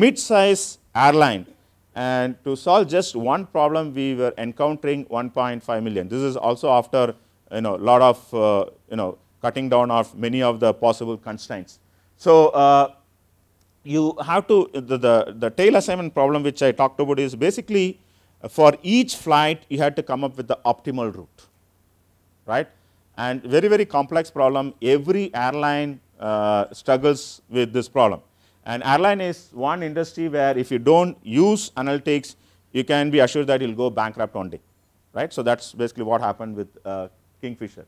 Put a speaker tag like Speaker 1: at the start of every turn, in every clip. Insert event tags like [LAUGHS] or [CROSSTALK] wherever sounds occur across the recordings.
Speaker 1: mid-size airline and to solve just one problem we were encountering 1.5 million. This is also after you know lot of uh, you know cutting down of many of the possible constraints. So uh, you have to the, the, the tail assignment problem which I talked about is basically uh, for each flight you had to come up with the optimal route right and very very complex problem every airline uh, struggles with this problem and airline is one industry where if you don't use analytics, you can be assured that you'll go bankrupt one day, right? So that's basically what happened with uh, Kingfisher.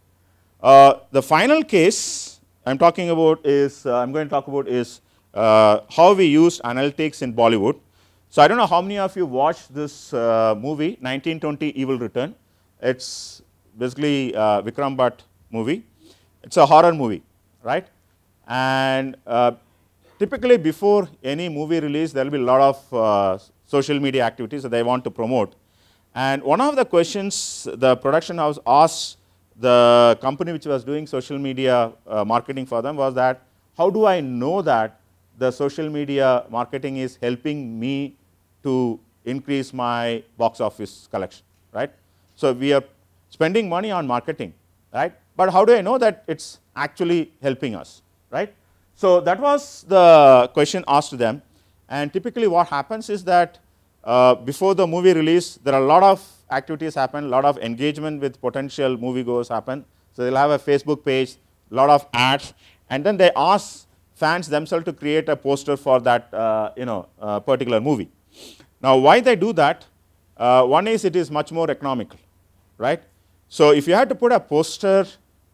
Speaker 1: Uh, the final case I'm talking about is uh, I'm going to talk about is uh, how we used analytics in Bollywood. So I don't know how many of you watched this uh, movie 1920 Evil Return. It's basically uh, Vikram Bhatt movie. It's a horror movie, right? And typically before any movie release, there will be a lot of uh, social media activities that they want to promote. And one of the questions the production house asked the company which was doing social media uh, marketing for them was that, how do I know that the social media marketing is helping me to increase my box office collection, right? So we are spending money on marketing, right? But how do I know that it's actually helping us, right? So that was the question asked to them. And typically what happens is that uh, before the movie release, there are a lot of activities happen, a lot of engagement with potential moviegoers happen. So they'll have a Facebook page, a lot of ads, and then they ask fans themselves to create a poster for that uh, you know, uh, particular movie. Now why they do that, uh, one is it is much more economical, right? So if you had to put a poster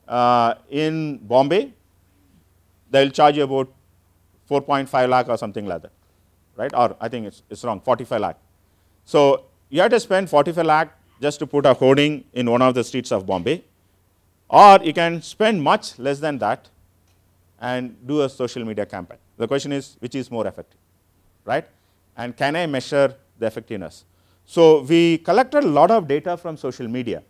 Speaker 1: uh, in Bombay, they will charge you about 4.5 lakh or something like that, right? Or I think it's, it's wrong, 45 lakh. So you have to spend 45 lakh just to put a hoarding in one of the streets of Bombay. Or you can spend much less than that and do a social media campaign. The question is, which is more effective, right? And can I measure the effectiveness? So we collected a lot of data from social media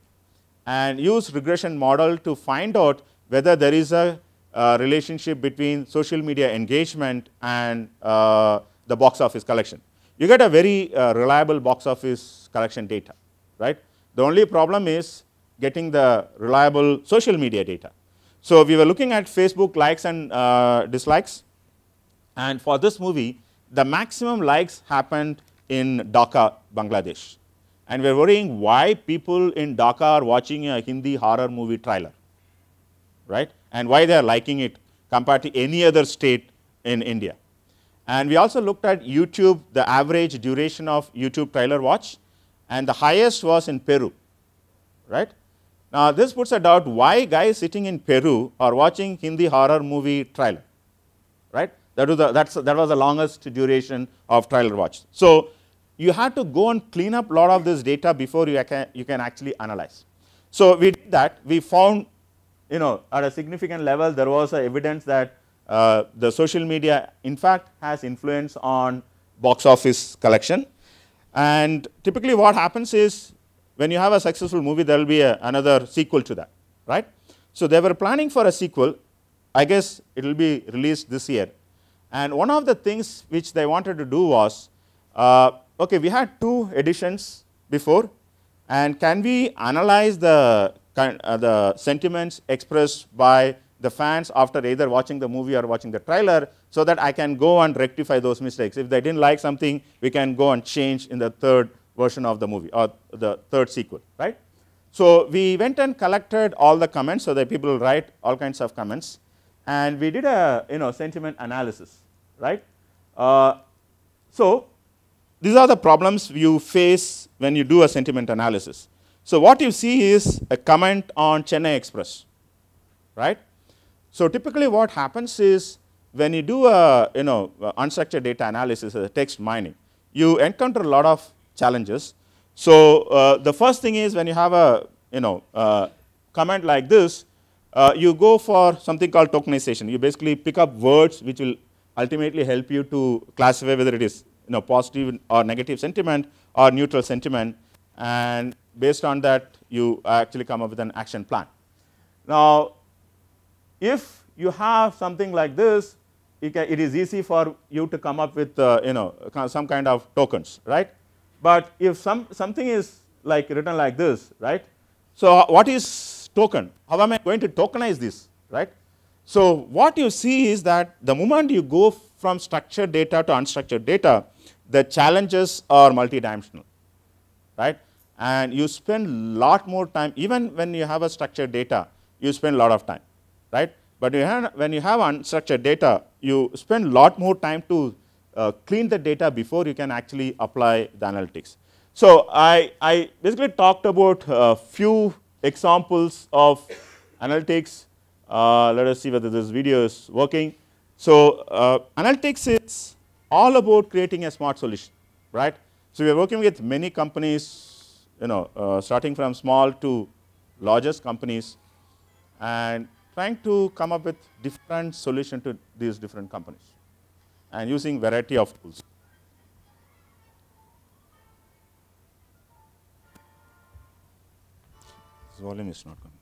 Speaker 1: and use regression model to find out whether there is a uh, relationship between social media engagement and uh, the box office collection. You get a very uh, reliable box office collection data, right? The only problem is getting the reliable social media data. So we were looking at Facebook likes and uh, dislikes. And for this movie, the maximum likes happened in Dhaka, Bangladesh. And we're worrying why people in Dhaka are watching a Hindi horror movie trailer, right? and why they are liking it compared to any other state in India. And we also looked at YouTube, the average duration of YouTube trailer watch and the highest was in Peru, right. Now, this puts a doubt why guys sitting in Peru are watching Hindi horror movie trailer, right. That was, the, that's, that was the longest duration of trailer watch. So, you have to go and clean up a lot of this data before you can, you can actually analyze. So, we did that. We found you know at a significant level there was evidence that uh, the social media in fact has influence on box office collection and typically what happens is when you have a successful movie there will be a, another sequel to that right. So they were planning for a sequel I guess it will be released this year and one of the things which they wanted to do was uh, okay we had two editions before and can we analyze the kind, uh, the sentiments expressed by the fans after either watching the movie or watching the trailer so that I can go and rectify those mistakes. If they didn't like something, we can go and change in the third version of the movie or the third sequel, right? So we went and collected all the comments so that people write all kinds of comments and we did a you know sentiment analysis, right? Uh, so these are the problems you face when you do a sentiment analysis. So what you see is a comment on Chennai Express, right? So typically what happens is when you do a, you know, unstructured data analysis as text mining, you encounter a lot of challenges. So uh, the first thing is when you have a, you know, uh, comment like this, uh, you go for something called tokenization. You basically pick up words which will ultimately help you to classify whether it is you know, positive or negative sentiment or neutral sentiment. And based on that you actually come up with an action plan. Now, if you have something like this, it, can, it is easy for you to come up with uh, you know some kind of tokens, right? But if some something is like written like this, right? So what is token? How am I going to tokenize this, right? So what you see is that the moment you go from structured data to unstructured data, the challenges are multidimensional, right? and you spend lot more time even when you have a structured data you spend a lot of time right but you have, when you have unstructured data you spend a lot more time to uh, clean the data before you can actually apply the analytics so i, I basically talked about a uh, few examples of analytics uh, let us see whether this video is working so uh, analytics is all about creating a smart solution right so we are working with many companies you know, uh, starting from small to largest companies and trying to come up with different solution to these different companies and using variety of tools. This volume is not coming.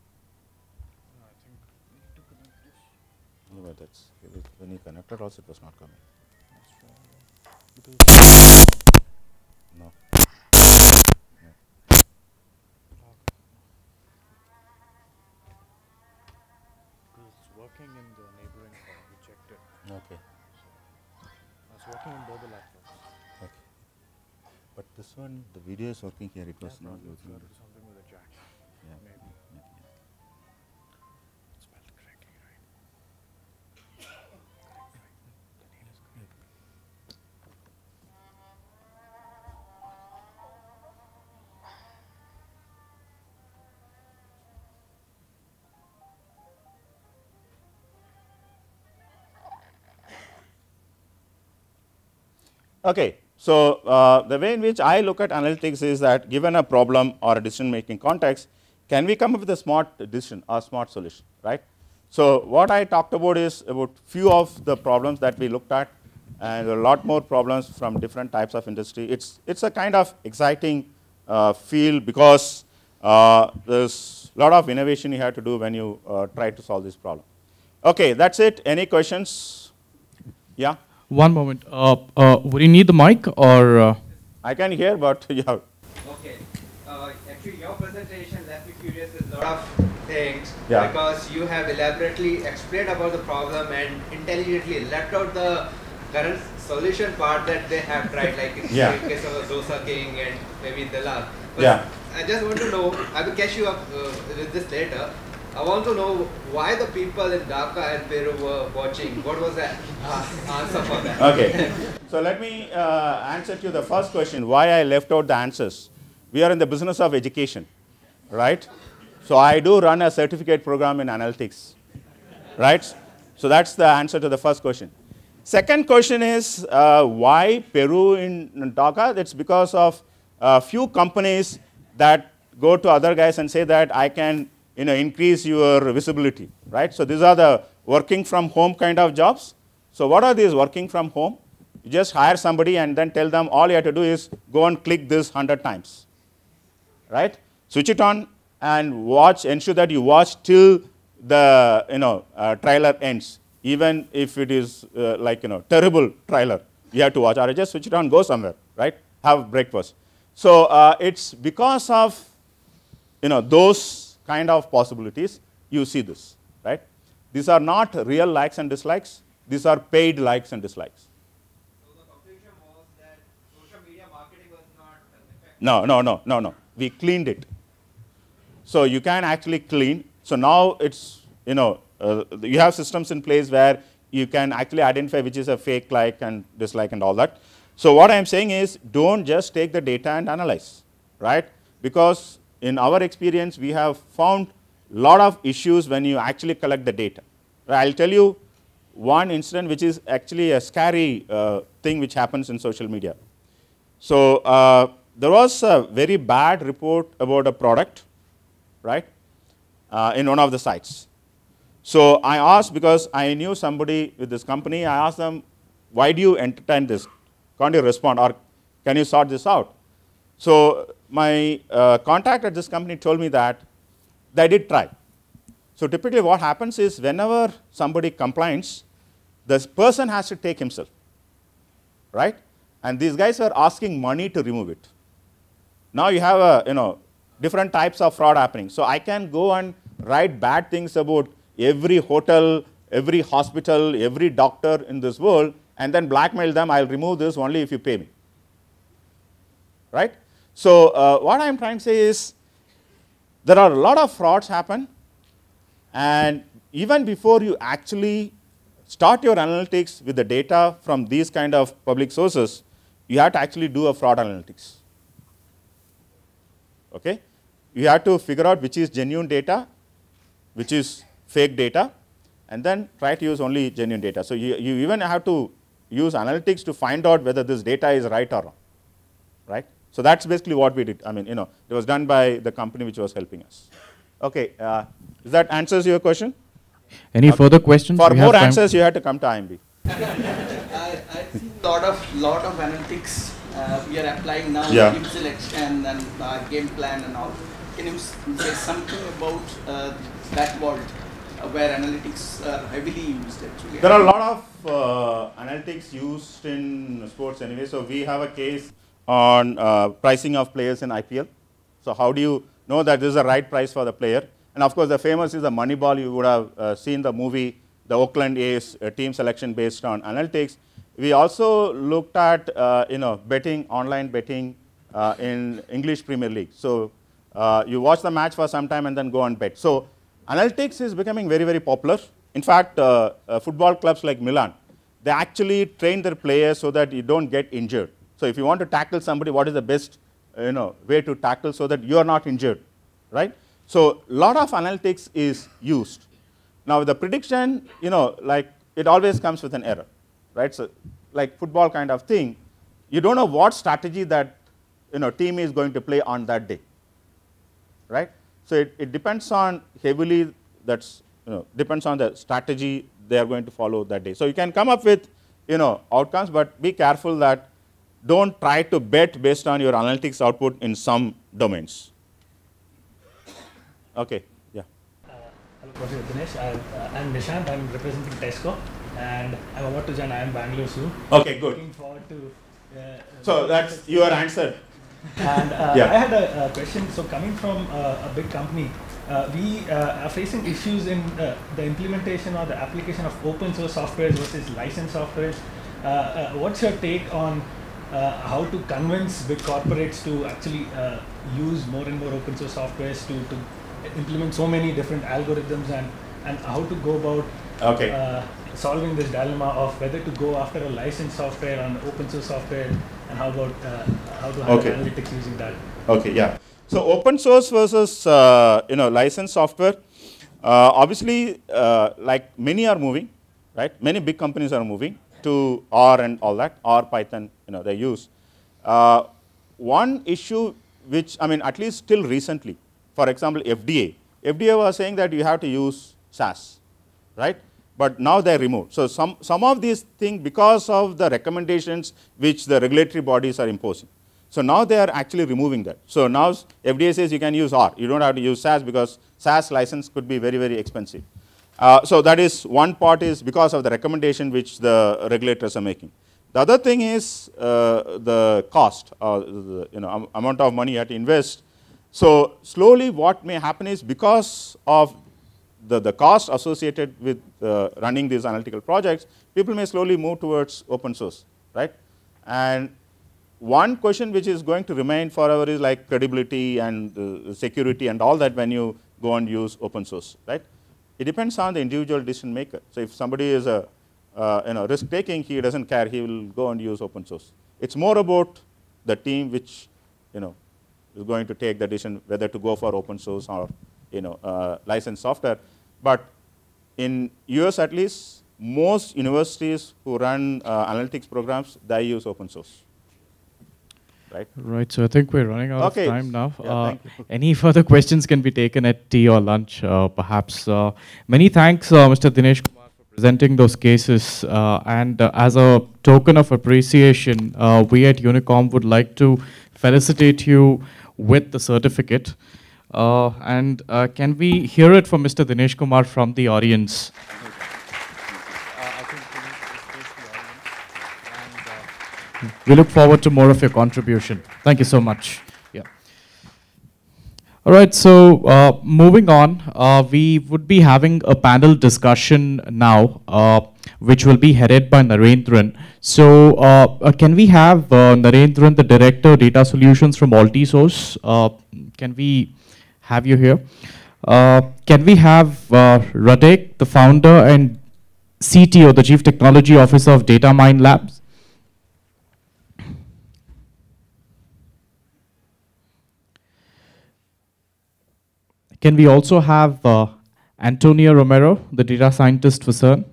Speaker 1: No, but that's when he connected also it was not coming. No.
Speaker 2: working in the neighboring firm, rejected. Okay. I was working in both the laptops. Okay.
Speaker 1: But this one, the video is working here, it was yeah, not working. Okay, so uh, the way in which I look at analytics is that given a problem or a decision making context, can we come up with a smart decision or smart solution, right? So what I talked about is about few of the problems that we looked at and a lot more problems from different types of industry. It's, it's a kind of exciting uh, field because uh, there's a lot of innovation you have to do when you uh, try to solve this problem. Okay, that's it. Any questions? Yeah?
Speaker 2: One moment. Uh, uh, would you need the mic or? Uh?
Speaker 1: I can hear, but [LAUGHS] yeah. Okay. Uh, actually, your presentation left me curious with a lot of things yeah. because you have elaborately
Speaker 2: explained about the problem and intelligently left out the current solution part that they have tried, like in [LAUGHS] yeah. the case of Zosa King and maybe Dalal. But yeah. I just want to know, I will catch you up uh, with this later. I want to know why the people in Dhaka and Peru were watching. What was that answer for that? Okay.
Speaker 1: So let me uh, answer to the first question, why I left out the answers. We are in the business of education, right? So I do run a certificate program in analytics, right? So that's the answer to the first question. Second question is uh, why Peru in, in Dhaka? That's because of a uh, few companies that go to other guys and say that I can you know, increase your visibility, right? So these are the working from home kind of jobs. So what are these working from home? You just hire somebody and then tell them all you have to do is go and click this 100 times, right? Switch it on and watch, ensure that you watch till the, you know, uh, trailer ends, even if it is uh, like, you know, terrible trailer you have to watch or just switch it on, go somewhere, right? Have breakfast. So uh, it's because of, you know, those kind of possibilities, you see this, right? These are not real likes and dislikes. These are paid likes and dislikes. So the conclusion was that social media marketing was not effective. No, no, no, no, no. We cleaned it. So you can actually clean. So now it's, you know, uh, you have systems in place where you can actually identify which is a fake like and dislike and all that. So what I'm saying is don't just take the data and analyze, right? Because in our experience we have found lot of issues when you actually collect the data. I will tell you one incident which is actually a scary uh, thing which happens in social media. So uh, there was a very bad report about a product, right, uh, in one of the sites. So I asked because I knew somebody with this company, I asked them, why do you entertain this? Can't you respond or can you sort this out? So my uh, contact at this company told me that they did try. So typically what happens is whenever somebody complains, this person has to take himself, right? And these guys were asking money to remove it. Now you have a, you know, different types of fraud happening. So I can go and write bad things about every hotel, every hospital, every doctor in this world, and then blackmail them, I'll remove this only if you pay me, right? So uh, what I am trying to say is there are a lot of frauds happen and even before you actually start your analytics with the data from these kind of public sources, you have to actually do a fraud analytics. Okay? You have to figure out which is genuine data, which is fake data, and then try to use only genuine data. So you, you even have to use analytics to find out whether this data is right or wrong, right? So that's basically what we did. I mean, you know, it was done by the company which was helping us. Okay, uh, that answers your question?
Speaker 2: Any okay. further questions? For we more answers,
Speaker 1: you have to come to IMB. I, I see lot of lot of
Speaker 2: analytics uh, we are applying now yeah. in selection and uh, game plan and all. Can you say something about uh, that world uh, where analytics are
Speaker 1: heavily used actually? There are a lot of uh, analytics used in sports anyway. So we have a case on uh, pricing of players in IPL. So how do you know that this is the right price for the player? And of course, the famous is the Moneyball. You would have uh, seen the movie, the Oakland A's uh, team selection based on analytics. We also looked at uh, you know betting, online betting uh, in English Premier League. So uh, you watch the match for some time and then go and bet. So analytics is becoming very, very popular. In fact, football clubs like Milan, they actually train their players so that you don't get injured. So if you want to tackle somebody, what is the best you know, way to tackle so that you are not injured, right? So a lot of analytics is used. Now the prediction, you know, like it always comes with an error, right? So like football kind of thing, you don't know what strategy that you know team is going to play on that day, right? So it, it depends on heavily that's you know depends on the strategy they are going to follow that day. So you can come up with you know outcomes, but be careful that don't try to bet based on your analytics output in some domains. Okay, yeah. Uh,
Speaker 2: hello, Professor Dinesh. Uh, I'm Nishant. I'm
Speaker 1: representing Tesco, and I'm about to join IIM Bangalore soon. Okay, good. Looking
Speaker 2: forward to.
Speaker 1: Uh, so that's your answer. and uh, yeah. I
Speaker 2: had a, a, question. So coming from uh, a big company, uh, we uh, are facing issues in uh, the implementation or the application of open source software versus licensed software. Uh, uh, what's your take on uh, how to convince big corporates to actually uh, use more and more open source softwares to, to implement so many different algorithms and, and how to go about
Speaker 3: okay.
Speaker 1: uh, solving this dilemma of whether to go after a licensed software and open source software and how about uh, how to handle okay. analytics using that. Okay, yeah. So open source versus uh, you know licensed software, uh, obviously like many are moving, right? Many big companies are moving to R and all that, R, Python, you know, they use. Uh, one issue which, I mean, at least till recently, for example, FDA. FDA was saying that you have to use SAS, right? But now they're removed. So some, some of these things, because of the recommendations which the regulatory bodies are imposing. So now they are actually removing that. So now FDA says you can use R. You don't have to use SAS because SAS license could be very, very expensive. Uh, so that is one part is because of the recommendation which the regulators are making. The other thing is uh, the cost, uh, the, you know, amount of money you have to invest. So slowly what may happen is because of the, the cost associated with uh, running these analytical projects, people may slowly move towards open source, right? And one question which is going to remain forever is like credibility and uh, security and all that when you go and use open source, right? It depends on the individual decision maker. So if somebody is a uh, you know, risk taking, he doesn't care. He will go and use open source. It's more about the team which you know is going to take the decision whether to go for open source or you know uh, licensed software. But in US at least, most universities who run uh, analytics programs, they use open source right?
Speaker 2: Right. So I think we're running out okay. of time now. Yeah, uh, any further questions can be taken at tea or lunch, uh, perhaps. Uh, many thanks, uh, Mr. Dinesh Kumar, for presenting those cases. Uh, and uh, as a token of appreciation, we at Unicom would like to felicitate you with the certificate. and can we hear it from Mr. Dinesh Kumar from the audience? We look forward to more of your contribution. Thank you so much. Yeah. All right, so uh, moving on, uh, we would be having a panel discussion now, uh, which will be headed by Narendran. So uh, uh, can we have uh, Narendran, the Director, Data Solutions from Altisource? can we have you here? can we have uh, Radek, the founder and CTO, the Chief Technology Officer of Data Mine Labs? Can we also have uh, Romero, the data scientist for CERN?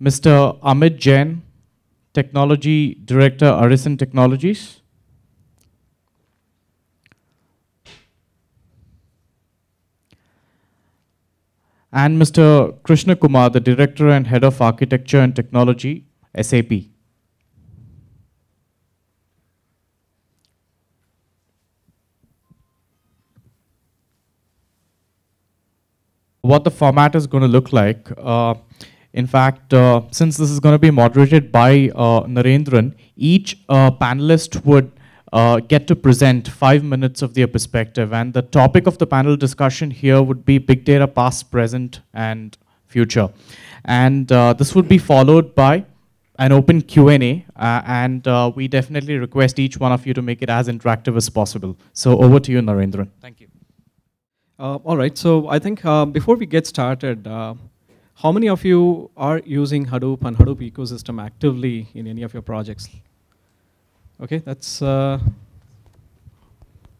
Speaker 2: Mr. Amit Jain, Technology Director, Arisen Technologies. And Mr. Krishna Kumar, the Director and Head of Architecture and Technology, SAP. what the format is going to look like. Uh, in fact, uh, since this is going to be moderated by uh, Narendran, each uh, panelist would uh, get to present five minutes of their perspective. And the topic of the panel discussion here would be big data past, present, and future. And uh, this would be followed by an open Q&A, and we definitely request each one of you to make it as interactive as possible. So over to you, Narendran. Thank you. Uh, all right, so I think uh, before we get started, uh, how many of you are using Hadoop and Hadoop ecosystem actively in any of your projects? Okay, that's 30%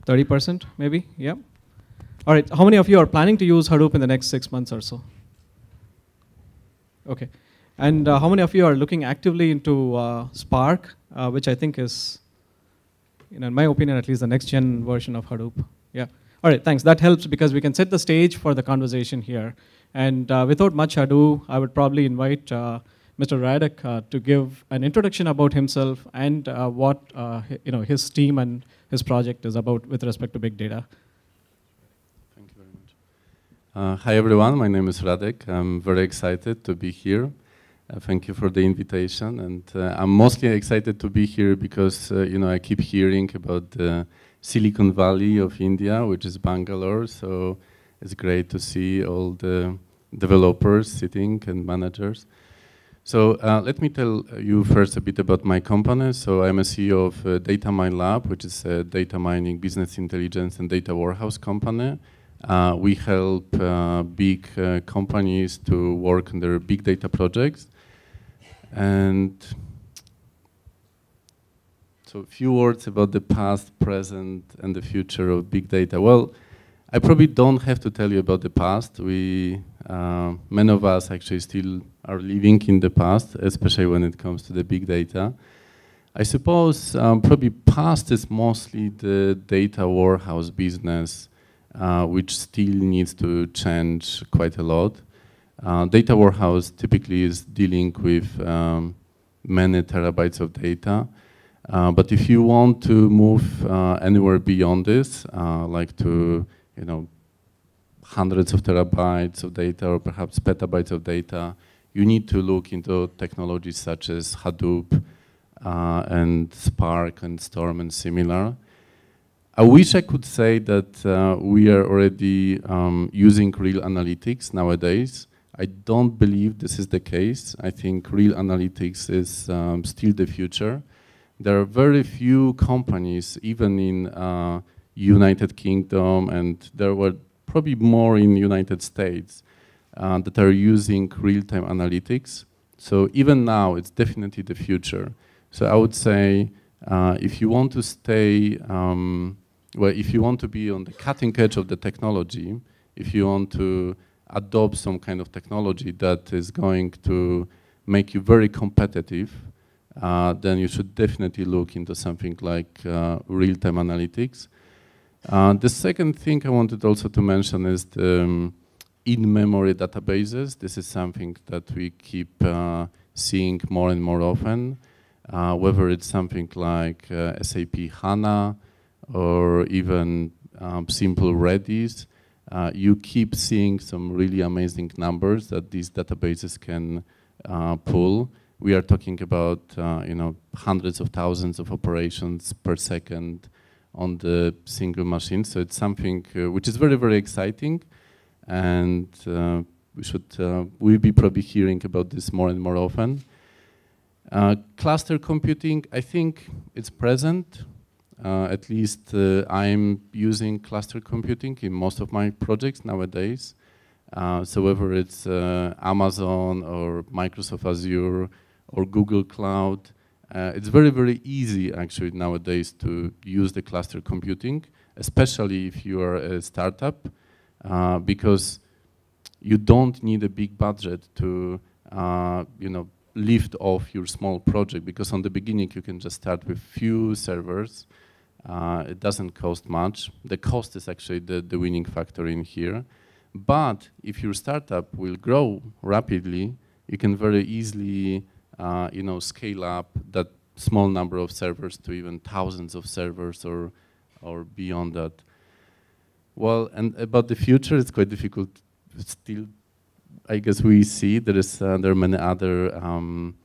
Speaker 2: uh, maybe, yeah. All right, how many of you are planning to use Hadoop in the next six months or so? Okay, and uh, how many of you are looking actively into uh, Spark, which I think is, you know, in my opinion, at least the next gen version of Hadoop, yeah. All right, thanks. That helps because we can set the stage for the conversation here. And uh, without much ado, I would probably invite uh, Mr. Radek uh, to give an introduction about himself and uh, what uh, you know his team and his project is about with respect to big data.
Speaker 3: Thank you very much. Uh, hi everyone, my name is Radek. I'm very excited to be here. thank you for the invitation, and I'm mostly excited to be here because you know I keep hearing about Silicon Valley of India, which is Bangalore. So it's great to see all the developers sitting and managers. So uh, let me tell you first a bit about my company. So I'm a CEO of uh, Data Mine Lab, which is a data mining, business intelligence, and data warehouse company. Uh, we help uh, big uh, companies to work on their big data projects. And so a few words about the past, present, and the future of big data. Well, I probably don't have to tell you about the past. We, uh, many of us actually still are living in the past, especially when it comes to the big data. I suppose um, probably past is mostly the data warehouse business, uh, which still needs to change quite a lot. Uh, data warehouse typically is dealing with um, many terabytes of data. Uh, but if you want to move uh, anywhere beyond this, uh, like to you know hundreds of terabytes of data or perhaps petabytes of data, you need to look into technologies such as Hadoop uh, and Spark and Storm and similar. I wish I could say that uh, we are already um, using real analytics nowadays. I don't believe this is the case. I think real analytics is um, still the future there are very few companies, even in uh, United Kingdom, and there were probably more in United States, uh, that are using real-time analytics. So even now, it's definitely the future. So I would say uh, if you want to stay, um, well, if you want to be on the cutting edge of the technology, if you want to adopt some kind of technology that is going to make you very competitive, uh, then you should definitely look into something like uh, real-time analytics. Uh, the second thing I wanted also to mention is the um, in-memory databases. This is something that we keep uh, seeing more and more often, whether it's something like SAP HANA or even um, simple Redis. Uh, you keep seeing some really amazing numbers that these databases can uh, pull we are talking about uh, you know hundreds of thousands of operations per second on the single machine. So it's something uh, which is very very exciting, and uh, we should uh, we'll be probably hearing about this more and more often. Uh, cluster computing, I think it's present. Uh, at least I'm using cluster computing in most of my projects nowadays. so whether it's Amazon or Microsoft Azure, or Google Cloud. Uh, it's very, very easy actually nowadays to use the cluster computing, especially if you are a startup, uh, because you don't need a big budget to, uh, you know, lift off your small project because on the beginning you can just start with few servers. Uh, it doesn't cost much. The cost is actually the, the winning factor in here. But if your startup will grow rapidly, you can very easily uh, you know, scale up that small number of servers to even thousands of servers or, or beyond that. Well, and about the future, it's quite difficult. Still, I guess we see there is uh, there are many other um,